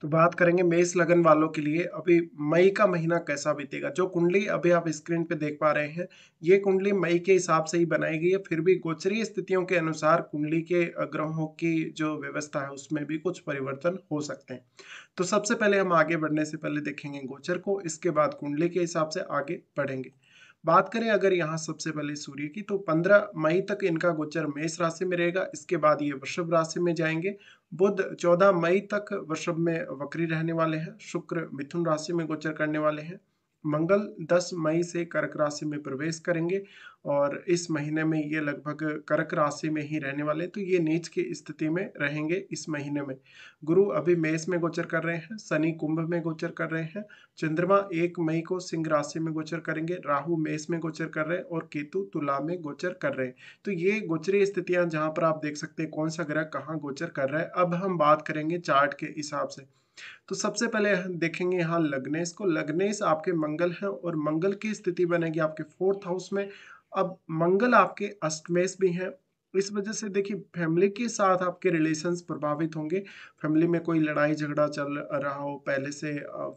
तो बात करेंगे मेष लगन वालों के लिए अभी मई का महीना कैसा बीतेगा जो कुंडली अभी आप स्क्रीन पे देख पा रहे हैं ये कुंडली मई के हिसाब से ही बनाई गई है फिर भी गोचरीय स्थितियों के अनुसार कुंडली के ग्रहों की जो व्यवस्था है उसमें भी कुछ परिवर्तन हो सकते हैं तो सबसे पहले हम आगे बढ़ने से पहले देखेंगे गोचर को इसके बाद कुंडली के हिसाब से आगे बढ़ेंगे बात करें अगर यहाँ सबसे पहले सूर्य की तो 15 मई तक इनका गोचर मेष राशि में रहेगा इसके बाद ये वृषभ राशि में जाएंगे बुध 14 मई तक वृषभ में वक्री रहने वाले हैं शुक्र मिथुन राशि में गोचर करने वाले हैं मंगल 10 मई से कर्क राशि में प्रवेश करेंगे और इस महीने में ये लगभग कर्क राशि में ही रहने वाले तो ये नीच की स्थिति में रहेंगे इस महीने में गुरु अभी मेष में गोचर कर रहे हैं शनि कुंभ में गोचर कर रहे हैं चंद्रमा एक मई को सिंह राशि में गोचर करेंगे राहु मेष में गोचर कर रहे हैं और केतु तुला में गोचर कर रहे हैं तो ये गोचरी स्थितियां जहां पर आप देख सकते हैं कौन सा ग्रह कहाँ गोचर कर रहा है अब हम बात करेंगे चार्ट के हिसाब से तो सबसे पहले देखेंगे यहाँ लग्नेश को लग्नेश आपके मंगल है और मंगल की स्थिति बनेगी आपके फोर्थ हाउस में अब मंगल आपके अष्टमेश भी हैं इस वजह से देखिए फैमिली के साथ आपके रिलेशंस प्रभावित होंगे फैमिली में कोई लड़ाई झगड़ा चल रहा हो पहले से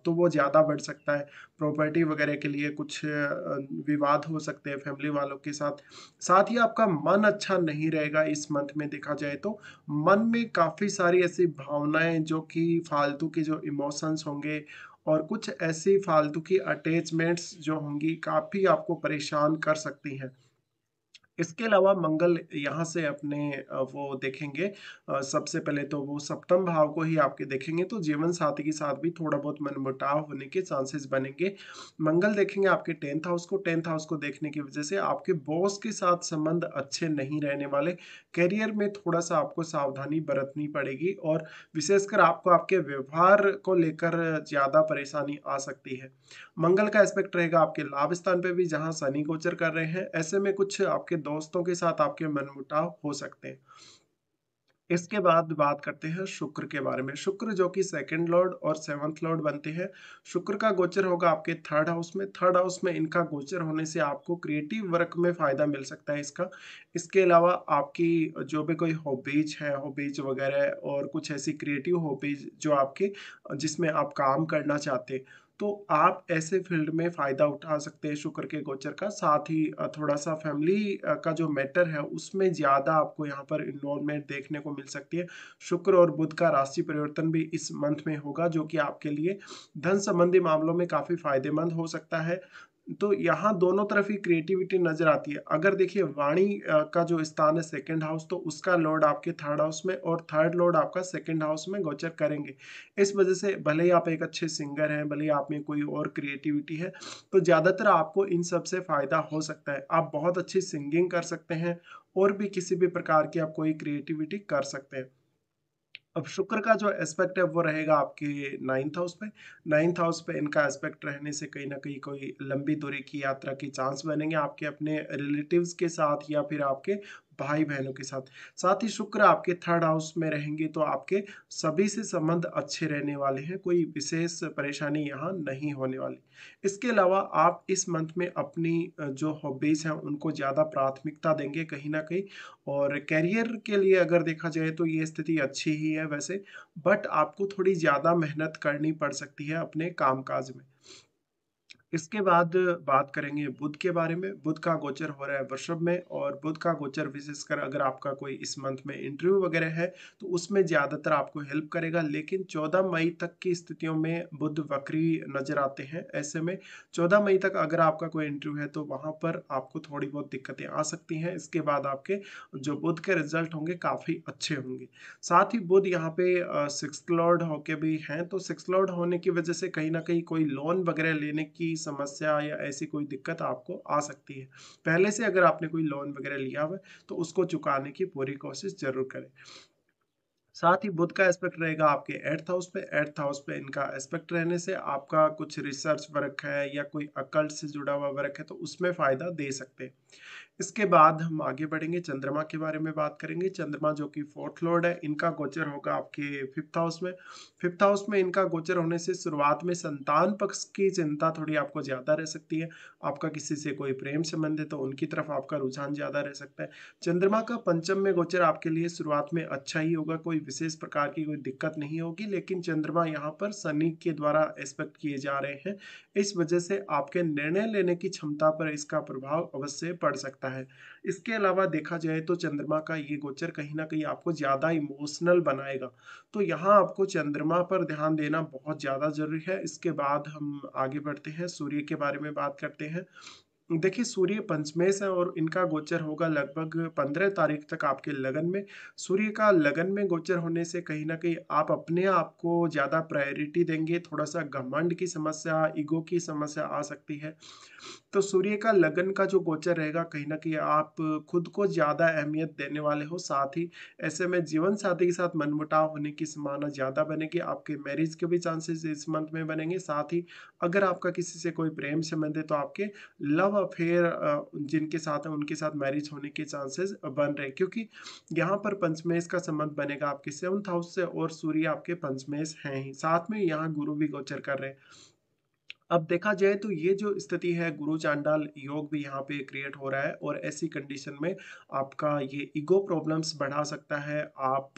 तो वो ज़्यादा बढ़ सकता है प्रॉपर्टी वगैरह के लिए कुछ विवाद हो सकते हैं फैमिली वालों के साथ साथ ही आपका मन अच्छा नहीं रहेगा इस मंथ में देखा जाए तो मन में काफ़ी सारी ऐसी भावनाएं जो कि फालतू के जो इमोशंस होंगे और कुछ ऐसी फालतू की अटैचमेंट्स जो होंगी काफ़ी आपको परेशान कर सकती हैं इसके अलावा मंगल यहाँ से अपने वो देखेंगे सबसे पहले तो वो सप्तम भाव को ही आपके देखेंगे तो जीवन साथी के साथ भी थोड़ा बहुत मनमुटाव होने के चांसेस बनेंगे मंगल देखेंगे आपके टेंथ हाउस को टेंथ हाउस को देखने की वजह से आपके बॉस के साथ संबंध अच्छे नहीं रहने वाले करियर में थोड़ा सा आपको सावधानी बरतनी पड़ेगी और विशेषकर आपको आपके व्यवहार को लेकर ज़्यादा परेशानी आ सकती है मंगल का एस्पेक्ट रहेगा आपके लाभ स्थान पर भी जहाँ शनि गोचर कर रहे हैं ऐसे में कुछ आपके दोस्तों के साथ आपके मनमुटाव हो सकते हैं इसके बाद बात करते हैं शुक्र के बारे में शुक्र जो कि सेकंड लॉर्ड और सेवंथ लॉर्ड बनते हैं शुक्र का गोचर होगा आपके थर्ड हाउस में थर्ड हाउस में इनका गोचर होने से आपको क्रिएटिव वर्क में फायदा मिल सकता है इसका इसके अलावा आपकी जो भी कोई हॉबीज है हॉबीज वगैरह और कुछ ऐसी क्रिएटिव हॉबीज जो आपके जिसमें आप काम करना चाहते हैं तो आप ऐसे फील्ड में फ़ायदा उठा सकते हैं शुक्र के गोचर का साथ ही थोड़ा सा फैमिली का जो मैटर है उसमें ज़्यादा आपको यहाँ पर इन्वॉल्वमेंट देखने को मिल सकती है शुक्र और बुध का राशि परिवर्तन भी इस मंथ में होगा जो कि आपके लिए धन संबंधी मामलों में काफ़ी फायदेमंद हो सकता है तो यहाँ दोनों तरफ ही क्रिएटिविटी नजर आती है अगर देखिए वाणी का जो स्थान है सेकेंड हाउस तो उसका लॉर्ड आपके थर्ड हाउस में और थर्ड लॉर्ड आपका सेकेंड हाउस में गोचर करेंगे इस वजह से भले ही आप एक अच्छे सिंगर हैं भले ही आप में कोई और क्रिएटिविटी है तो ज़्यादातर आपको इन सब से फ़ायदा हो सकता है आप बहुत अच्छी सिंगिंग कर सकते हैं और भी किसी भी प्रकार की आप कोई क्रिएटिविटी कर सकते हैं अब शुक्र का जो एस्पेक्ट है वो रहेगा आपके नाइन्थ हाउस पे नाइन्थ हाउस पे इनका एस्पेक्ट रहने से कहीं ना कहीं कोई लंबी दूरी की यात्रा के चांस बनेंगे आपके अपने रिलेटिव्स के साथ या फिर आपके भाई बहनों के साथ साथ ही शुक्र आपके थर्ड हाउस में रहेंगे तो आपके सभी से संबंध अच्छे रहने वाले हैं कोई विशेष परेशानी यहाँ नहीं होने वाली इसके अलावा आप इस मंथ में अपनी जो हॉबीज हैं उनको ज़्यादा प्राथमिकता देंगे कहीं ना कहीं और कैरियर के लिए अगर देखा जाए तो ये स्थिति अच्छी ही है वैसे बट आपको थोड़ी ज़्यादा मेहनत करनी पड़ सकती है अपने कामकाज में इसके बाद बात करेंगे बुध के बारे में बुध का गोचर हो रहा है वृषभ में और बुध का गोचर विशेषकर अगर आपका कोई इस मंथ में इंटरव्यू वगैरह है तो उसमें ज़्यादातर आपको हेल्प करेगा लेकिन 14 मई तक की स्थितियों में बुध वक्री नजर आते हैं ऐसे में 14 मई तक अगर आपका कोई इंटरव्यू है तो वहाँ पर आपको थोड़ी बहुत दिक्कतें आ सकती हैं इसके बाद आपके जो बुध के रिजल्ट होंगे काफ़ी अच्छे होंगे साथ ही बुध यहाँ पे सिक्स लॉर्ड होके भी हैं तो सिक्स लॉर्ड होने की वजह से कहीं ना कहीं कोई लोन वगैरह लेने की कोई समस्या या ऐसी कोई दिक्कत आपको आ सकती है पहले से अगर आपने कोई लोन वगैरह लिया हुआ तो उसको चुकाने की पूरी कोशिश जरूर करें साथ ही बुध का एस्पेक्ट रहेगा आपके एर्थ हाउस पे एर्थ हाउस पे इनका एस्पेक्ट रहने से आपका कुछ रिसर्च वर्क है या कोई अकल्ट से जुड़ा हुआ वर्क है तो उसमें फ़ायदा दे सकते हैं इसके बाद हम आगे बढ़ेंगे चंद्रमा के बारे में बात करेंगे चंद्रमा जो कि फोर्थ लॉर्ड है इनका गोचर होगा आपके फिफ्थ हाउस में फिफ्थ हाउस में इनका गोचर होने से शुरुआत में संतान पक्ष की चिंता थोड़ी आपको ज़्यादा रह सकती है आपका किसी से कोई प्रेम संबंध है तो उनकी तरफ आपका रुझान ज़्यादा रह सकता है चंद्रमा का पंचम में गोचर आपके लिए शुरुआत में अच्छा ही होगा कोई विशेष प्रकार की कोई दिक्कत नहीं होगी लेकिन चंद्रमा यहाँ पर शनि के द्वारा एक्सपेक्ट किए जा रहे हैं इस वजह से आपके निर्णय लेने की क्षमता पर इसका प्रभाव अवश्य पड़ सकता है सकता है इसके अलावा देखा जाए तो चंद्रमा का ये गोचर कहीं ना कहीं आपको ज़्यादा इमोशनल बनाएगा तो यहाँ आपको चंद्रमा पर ध्यान देना बहुत ज़्यादा ज़रूरी है इसके बाद हम आगे बढ़ते हैं सूर्य के बारे में बात करते हैं देखिए सूर्य पंचमेश है और इनका गोचर होगा लगभग पंद्रह तारीख तक आपके लगन में सूर्य का लगन में गोचर होने से कहीं ना कहीं आप अपने आप को ज़्यादा प्रायोरिटी देंगे थोड़ा सा घमंड की समस्या ईगो की समस्या आ सकती है तो सूर्य का लगन का जो गोचर रहेगा कहीं ना कहीं आप खुद को ज़्यादा अहमियत देने वाले हो साथ ही ऐसे में जीवन साथी के साथ मनमुटाव होने की संभावना ज़्यादा बनेगी आपके मैरिज के भी चांसेस इस मंथ में बनेंगे साथ ही अगर आपका किसी से कोई प्रेम संबंध है तो आपके लव फिर जिनके साथ है उनके साथ मैरिज होने के चांसेस बन रहे क्योंकि यहाँ पर पंचमेश का संबंध बनेगा आपके सेवंथ हाउस से और सूर्य आपके पंचमेश हैं ही साथ में यहाँ गुरु भी गोचर कर रहे हैं अब देखा जाए तो ये जो स्थिति है गुरु चांडाल योग भी यहाँ पे क्रिएट हो रहा है और ऐसी कंडीशन में आपका ये ईगो प्रॉब्लम्स बढ़ा सकता है आप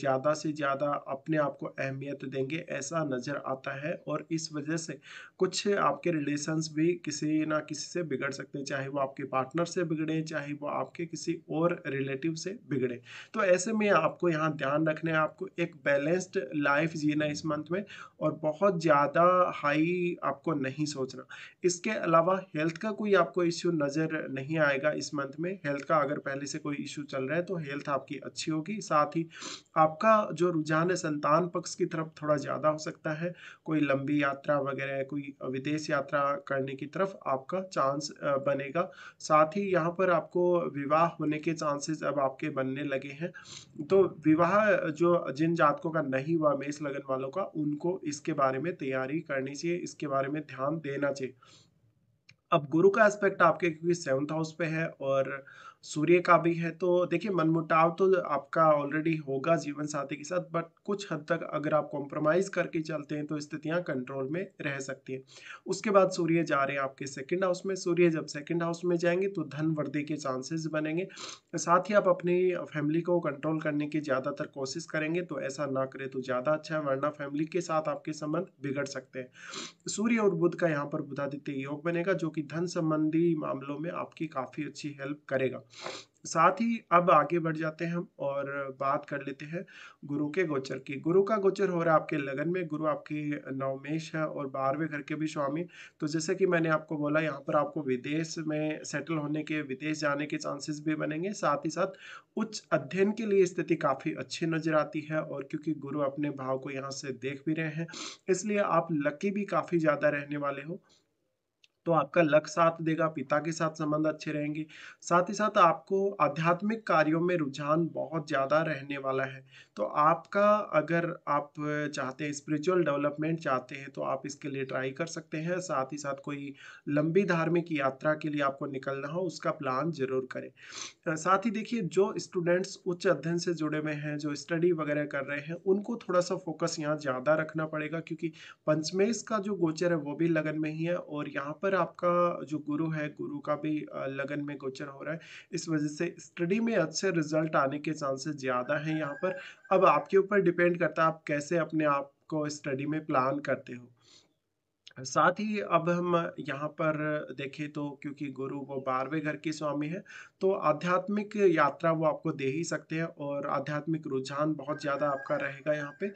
ज़्यादा से ज़्यादा अपने आप को अहमियत देंगे ऐसा नज़र आता है और इस वजह से कुछ आपके रिलेशंस भी किसी ना किसी से बिगड़ सकते हैं चाहे वो आपके पार्टनर से बिगड़े चाहे वो आपके किसी और रिलेटिव से बिगड़े तो ऐसे में आपको यहाँ ध्यान रखना है आपको एक बैलेंस्ड लाइफ जीना इस मंथ में और बहुत ज़्यादा हाई आपको नहीं सोचना इसके अलावा हेल्थ का कोई आपको इश्यू नज़र नहीं आएगा इस मंथ में हेल्थ का अगर पहले से कोई इश्यू चल रहा है तो हेल्थ आपकी अच्छी होगी साथ ही आपका जो रुझान है संतान पक्ष की तरफ थोड़ा ज़्यादा हो सकता है कोई लंबी यात्रा वगैरह कोई विदेश यात्रा करने की तरफ आपका चांस बनेगा साथ ही यहाँ पर आपको विवाह होने के चांसेस अब आपके बनने लगे हैं तो विवाह जो जिन जातकों का नहीं हुआ मेष लगन वालों का उनको इसके बारे में तैयारी करनी चाहिए इसके बारे में ध्यान देना चाहिए अब गुरु का एस्पेक्ट आपके क्योंकि सेवंथ हाउस पे है और सूर्य का भी है तो देखिए मनमुटाव तो आपका ऑलरेडी होगा जीवन साथी के साथ बट कुछ हद तक अगर आप कॉम्प्रोमाइज़ करके चलते हैं तो स्थितियां कंट्रोल में रह सकती हैं उसके बाद सूर्य जा रहे हैं आपके सेकंड हाउस में सूर्य जब सेकंड हाउस में जाएंगे तो धन वृद्धि के चांसेस बनेंगे साथ ही आप अपनी फैमिली को कंट्रोल करने की ज़्यादातर कोशिश करेंगे तो ऐसा ना करें तो ज़्यादा अच्छा है वरना फैमिली के साथ आपके संबंध बिगड़ सकते हैं सूर्य और बुद्ध का यहाँ पर बुधादित्य योग बनेगा जो कि धन संबंधी मामलों में आपकी काफ़ी अच्छी हेल्प करेगा साथ ही अब आगे बढ़ जाते हैं हम और बात कर लेते हैं गुरु के गोचर की गुरु का गोचर हो रहा है आपके लगन में गुरु आपके नवमेश है और बारहवें घर के भी स्वामी तो जैसे कि मैंने आपको बोला यहाँ पर आपको विदेश में सेटल होने के विदेश जाने के चांसेस भी बनेंगे साथ ही साथ उच्च अध्ययन के लिए स्थिति काफ़ी अच्छी नजर आती है और क्योंकि गुरु अपने भाव को यहाँ से देख भी रहे हैं इसलिए आप लकी भी काफ़ी ज़्यादा रहने वाले हो तो आपका लक साथ देगा पिता के साथ संबंध अच्छे रहेंगे साथ ही साथ आपको आध्यात्मिक कार्यों में रुझान बहुत ज़्यादा रहने वाला है तो आपका अगर आप चाहते हैं स्पिरिचुअल डेवलपमेंट चाहते हैं तो आप इसके लिए ट्राई कर सकते हैं साथ ही साथ कोई लंबी धार्मिक यात्रा के लिए आपको निकलना हो उसका प्लान जरूर करें साथ ही देखिए जो स्टूडेंट्स उच्च अध्ययन से जुड़े हुए हैं जो स्टडी वगैरह कर रहे हैं उनको थोड़ा सा फोकस यहाँ ज़्यादा रखना पड़ेगा क्योंकि पंचमेश का जो गोचर है वो भी लगन में ही है और यहाँ पर आपका जो गुरु है गुरु का भी लगन में गोचर हो रहा है इस वजह से स्टडी में अच्छे रिजल्ट आने के चांसेस ज़्यादा हैं यहाँ पर अब आपके ऊपर डिपेंड करता है आप कैसे अपने आप को स्टडी में प्लान करते हो साथ ही अब हम यहाँ पर देखें तो क्योंकि गुरु वो बारहवें घर के स्वामी हैं तो आध्यात्मिक यात्रा वो आपको दे ही सकते हैं और आध्यात्मिक रुझान बहुत ज़्यादा आपका रहेगा यहाँ पे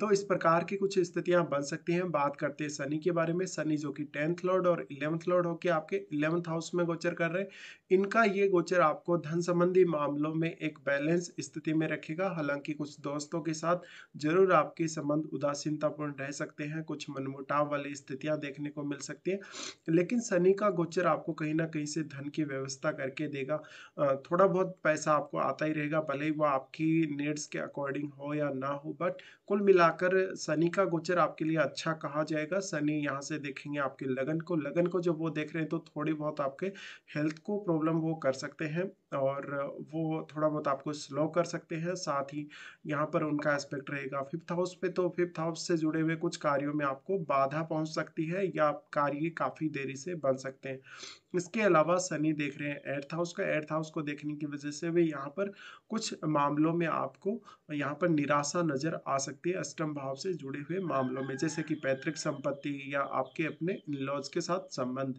तो इस प्रकार की कुछ स्थितियाँ बन सकती हैं बात करते हैं शनि के बारे में शनि जो कि टेंथ लॉर्ड और इलेवंथ लॉर्ड होकर आपके इलेवंथ हाउस में गोचर कर रहे हैं इनका ये गोचर आपको धन संबंधी मामलों में एक बैलेंस स्थिति में रखेगा हालांकि कुछ दोस्तों के साथ जरूर आपके संबंध उदासीनतापूर्ण रह सकते हैं कुछ मनमुटाव वाली स्थितियाँ देखने को मिल सकती हैं लेकिन शनि का गोचर आपको कहीं ना कहीं से धन की व्यवस्था करके देगा रहेगा थोड़ा बहुत पैसा आपको आता ही रहेगा भले ही वो आपकी नीड्स के अकॉर्डिंग हो या ना हो बट कुल मिलाकर शनि का गोचर आपके लिए अच्छा कहा जाएगा शनि यहाँ से देखेंगे आपके लगन को लगन को जब वो देख रहे हैं तो थोड़ी बहुत आपके हेल्थ को प्रॉब्लम वो कर सकते हैं और वो थोड़ा बहुत आपको स्लो कर सकते हैं साथ ही यहाँ पर उनका एस्पेक्ट रहेगा फिफ्थ हाउस पे तो फिफ्थ हाउस से जुड़े हुए कुछ कार्यों में आपको बाधा पहुँच सकती है या कार्य काफ़ी देरी से बन सकते हैं इसके अलावा शनि देख रहे हैं एर्थ हाउस का एर्थ हाउस को देखने की वजह से भी यहाँ पर कुछ मामलों में आपको यहाँ पर निराशा नज़र आ सकती है अष्टम भाव से जुड़े हुए मामलों में जैसे कि पैतृक संपत्ति या आपके अपने इन लॉज के साथ संबंध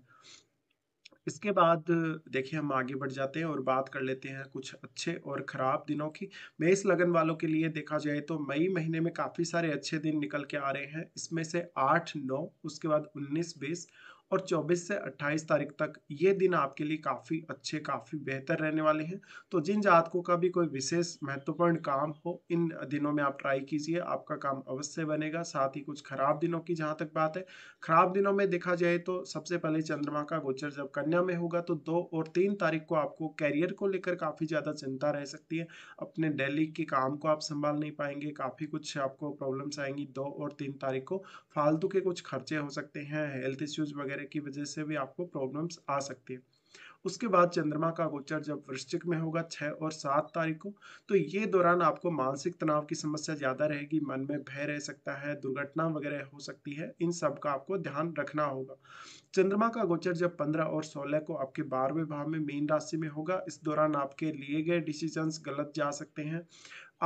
इसके बाद देखिए हम आगे बढ़ जाते हैं और बात कर लेते हैं कुछ अच्छे और ख़राब दिनों की मेष लगन वालों के लिए देखा जाए तो मई महीने में काफ़ी सारे अच्छे दिन निकल के आ रहे हैं इसमें से आठ नौ उसके बाद उन्नीस बीस और 24 से 28 तारीख तक ये दिन आपके लिए काफ़ी अच्छे काफ़ी बेहतर रहने वाले हैं तो जिन जातकों का भी कोई विशेष महत्वपूर्ण काम हो इन दिनों में आप ट्राई कीजिए आपका काम अवश्य बनेगा साथ ही कुछ खराब दिनों की जहाँ तक बात है खराब दिनों में देखा जाए तो सबसे पहले चंद्रमा का गोचर जब कन्या में होगा तो दो और तीन तारीख को आपको कैरियर को लेकर काफ़ी ज़्यादा चिंता रह सकती है अपने डेली के काम को आप संभाल नहीं पाएंगे काफ़ी कुछ आपको प्रॉब्लम्स आएंगी दो और तीन तारीख को फालतू के कुछ खर्चे हो सकते हैं हेल्थ इश्यूज़ वगैरह ग्रह की वजह से भी आपको प्रॉब्लम्स आ सकती है उसके बाद चंद्रमा का गोचर जब वृश्चिक में होगा छः और सात तारीख को तो ये दौरान आपको मानसिक तनाव की समस्या ज़्यादा रहेगी मन में भय रह सकता है दुर्घटना वगैरह हो सकती है इन सब का आपको ध्यान रखना होगा चंद्रमा का गोचर जब 15 और 16 को आपके बारहवें भाव में मीन राशि में होगा इस दौरान आपके लिए गए डिसीजंस गलत जा सकते हैं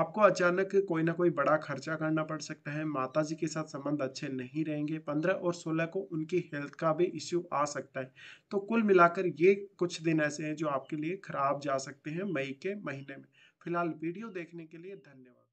आपको अचानक कोई ना कोई बड़ा खर्चा करना पड़ सकता है माता जी के साथ संबंध अच्छे नहीं रहेंगे पंद्रह और सोलह को उनकी हेल्थ का भी इश्यू आ सकता है तो कुल मिलाकर ये कुछ दिन ऐसे हैं जो आपके लिए खराब जा सकते हैं मई के महीने में फिलहाल वीडियो देखने के लिए धन्यवाद